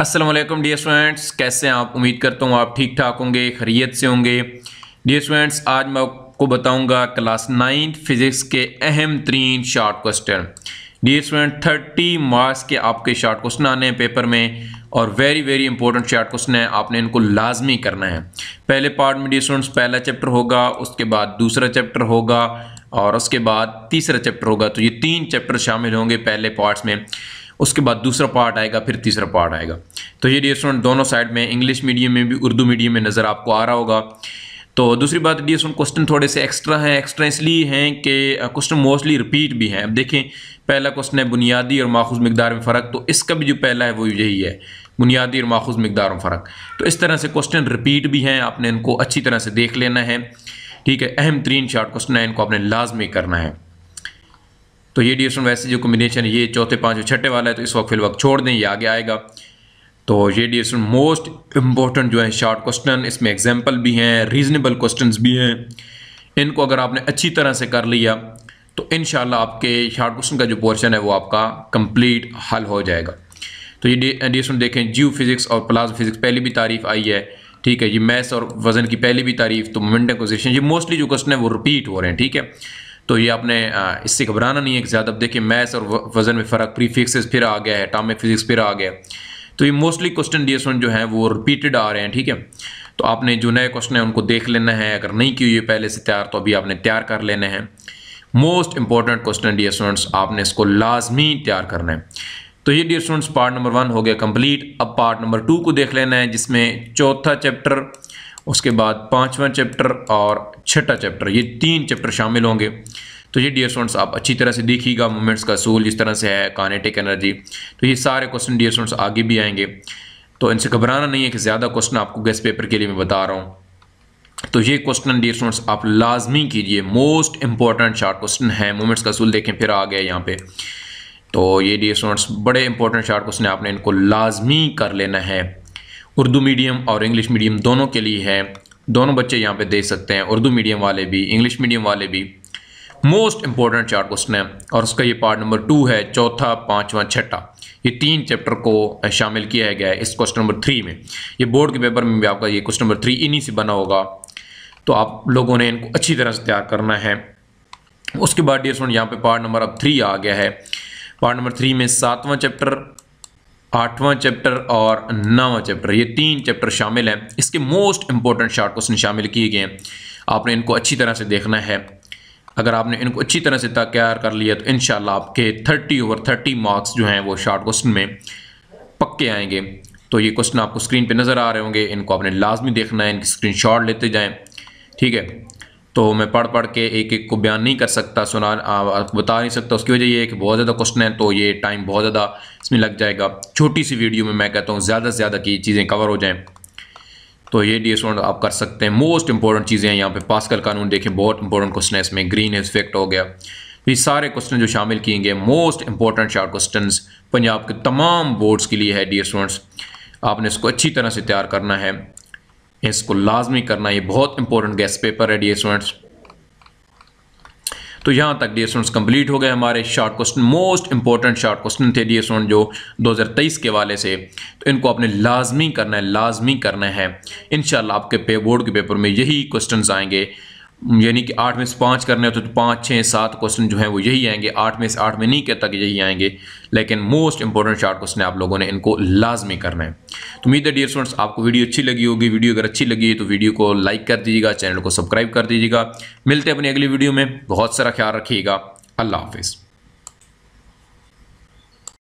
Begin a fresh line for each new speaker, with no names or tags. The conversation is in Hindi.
असलम डी स्टूडेंट्स कैसे हैं आप उम्मीद करता हूँ आप ठीक ठाक होंगे खरीत से होंगे डी स्टूडेंट्स आज मैं आपको बताऊँगा क्लास नाइन्थ फिज़िक्स के अहम तरीन short question dear student thirty marks के आपके शार्ट क्वेश्चन आने हैं पेपर में और very very important short question है आपने इनको लाजमी करना है पहले पार्ट में डी स्टूडेंट्स पहला चैप्टर होगा उसके बाद दूसरा चैप्टर होगा और उसके बाद तीसरा चैप्टर होगा तो ये तीन चैप्टर शामिल होंगे पहले पार्ट्स में उसके बाद दूसरा पार्ट आएगा फिर तीसरा पार्ट आएगा तो ये डी स्टूडेंट दोनों साइड में इंग्लिश मीडियम में भी उर्दू मीडियम में नज़र आपको आ रहा होगा तो दूसरी बात डी स्टूडेंट क्वेश्चन थोड़े से एक्स्ट्रा हैं एक्स्ट्रा इसलिए हैं कि क्वेश्चन मोस्टली रिपीट भी हैं अब देखें पहला क्वेश्चन है बुनियादी और माखूज मकदार में फ़र्क तो इसका भी जो पहला है वो यही है बुनियादी और माखूज मकदार में फ़र्क तो इस तरह से क्वेश्चन रिपीट भी हैं आपने इनको अच्छी तरह से देख लेना है ठीक है अहम तरीन शार्ट क्वेश्चन है इनको आपने लाजमी करना है तो ये डी वैसे जो कॉम्बिनेशन ये चौथे पाँचवें छठे वाला है तो इस वक्त फिल वक्त छोड़ दें ये आगे आएगा तो ये डी मोस्ट इम्पोर्टेंट जो है शॉर्ट क्वेश्चन इसमें एग्जाम्पल भी हैं रीजनेबल क्वेश्चन भी हैं इनको अगर आपने अच्छी तरह से कर लिया तो इन आपके शार्ट क्वेश्चन का जो पोर्शन है वो आपका कंप्लीट हल हो जाएगा तो ये डी देखें जियो फिज़िक्स और प्लाज्मा फिज़िक्स पहली भी तारीफ आई है ठीक है ये मैथ्स और वज़न की पहली भी तारीफ तो मोमेंटम पोजिशन ये मोस्टली जो क्वेश्चन है वो रिपीट हो रहे हैं ठीक है तो ये आपने इससे घबराना नहीं है कि ज़्यादा देखिए मैथ्स और वजन में फ़र्क प्रीफिक्सेस फिर आ गया है टामिक फिजिक्स फिर आ गया तो ये मोस्टली क्वेश्चन डी जो हैं वो रिपीटेड आ रहे हैं ठीक है तो आपने जो नए क्वेश्चन हैं उनको देख लेना है अगर नहीं की हुई पहले से तैयार तो अभी आपने तैयार कर लेने हैं most important question dear students आपने इसको लाजमी तैयार करना है तो ये dear students part number one हो गया कंप्लीट अब पार्ट नंबर टू को देख लेना है जिसमें चौथा चैप्टर उसके बाद पाँचवा चैप्टर और छठा चैप्टर ये तीन चैप्टर शामिल होंगे तो ये डियर स्टूडेंट्स आप अच्छी तरह से देखिएगा मोमेंट्स का असूल जिस तरह से है कानेटिक एनर्जी तो ये सारे क्वेश्चन डियर स्टूडेंट्स आगे भी आएंगे तो इनसे घबराना नहीं है कि ज़्यादा क्वेश्चन आपको गेस्ट पेपर के लिए मैं बता रहा हूँ तो ये क्वेश्चन डियर स्टूडेंट्स आप लाजमी कीजिए मोस्ट इंपॉर्टेंट शार्ट क्वेश्चन है मोमेंट्स का असूल देखें फिर आ गया यहाँ पर तो ये डियर स्टूडेंट्स बड़े इंपॉर्टेंट शार्ट क्वेश्चन है आपने इनको लाजमी कर लेना है उर्दू मीडियम और इंग्लिश मीडियम दोनों के लिए है दोनों बच्चे यहाँ पे देख सकते हैं उर्दू मीडियम वाले भी इंग्लिश मीडियम वाले भी मोस्ट इंपॉर्टेंट चार क्वेश्चन है और उसका ये पार्ट नंबर टू है चौथा पाँचवा छठा ये तीन चैप्टर को शामिल किया गया है इस क्वेश्चन नंबर थ्री में ये बोर्ड के पेपर में भी आपका ये क्वेश्चन नंबर थ्री इन्हीं से बना होगा तो आप लोगों ने इनको अच्छी तरह से तैयार करना है उसके बाद डी एस यहाँ पे पार्ट नंबर अब थ्री आ गया है पार्ट नंबर थ्री में सातवां चैप्टर आठवां चैप्टर और नौवां चैप्टर ये तीन चैप्टर शामिल हैं इसके मोस्ट इंपॉर्टेंट शार्ट क्वेश्चन शामिल किए गए हैं आपने इनको अच्छी तरह से देखना है अगर आपने इनको अच्छी तरह से तैयार कर लिया तो इन आपके थर्टी ओवर थर्टी मार्क्स जो हैं वो शार्ट क्वेश्चन में पक्के आएंगे तो ये क्वेश्चन आपको स्क्रीन पे नज़र आ रहे होंगे इनको आपने लाजमी देखना है इनकी स्क्रीन लेते जाएँ ठीक है तो मैं पढ़ पढ़ के एक एक को बयान नहीं कर सकता सुना आपको बता नहीं सकता उसकी वजह ये है कि बहुत ज़्यादा क्वेश्चन है तो ये टाइम बहुत ज़्यादा इसमें लग जाएगा छोटी सी वीडियो में मैं कहता हूँ ज़्यादा से ज़्यादा की चीज़ें कवर हो जाएँ तो ये डी स्टूडेंट आप कर सकते हैं मोस्ट इंपॉर्टेंट चीज़ें हैं यहाँ पे पास्कल कानून देखें बहुत इंपॉर्टेंट क्वेश्चन है इसमें ग्रीन इफेक्ट हो गया ये सारे क्वेश्चन जो शामिल किए गए most important short question Punjab के तमाम बोर्ड्स के लिए है डी स्टूडेंट्स आपने इसको अच्छी तरह से तैयार करना है इसको लाजमी करना ये बहुत इंपॉर्टेंट गैस पेपर है डी स्टूडेंट्स तो यहाँ तक डी स्टूडेंट्स कंप्लीट हो गए हमारे short question most important short question थे डी स्टूडेंट जो 2023 के वाले से तो इनको आपने लाजमी करना है लाजमी करना है इन आपके पे बोर्ड के पेपर में यही क्वेश्चन आएंगे यानी कि आठ में से पाँच करने होते तो पाँच छः सात क्वेश्चन जो हैं वो यही आएंगे आठ में से आठ में नहीं कहता कि यही आएंगे लेकिन मोस्ट इंपॉर्टेंट शार्ट क्वेश्चन आप लोगों ने इनको लाजमी करना है तो उम्मीद है डियर स्टूडेंट्स आपको वीडियो अच्छी लगी होगी वीडियो अगर अच्छी लगी है तो वीडियो को लाइक कर दीजिएगा चैनल को सब्सक्राइब कर दीजिएगा मिलते हैं अपनी अगली वीडियो में बहुत सारा ख्याल रखिएगा अल्लाह हाफिज़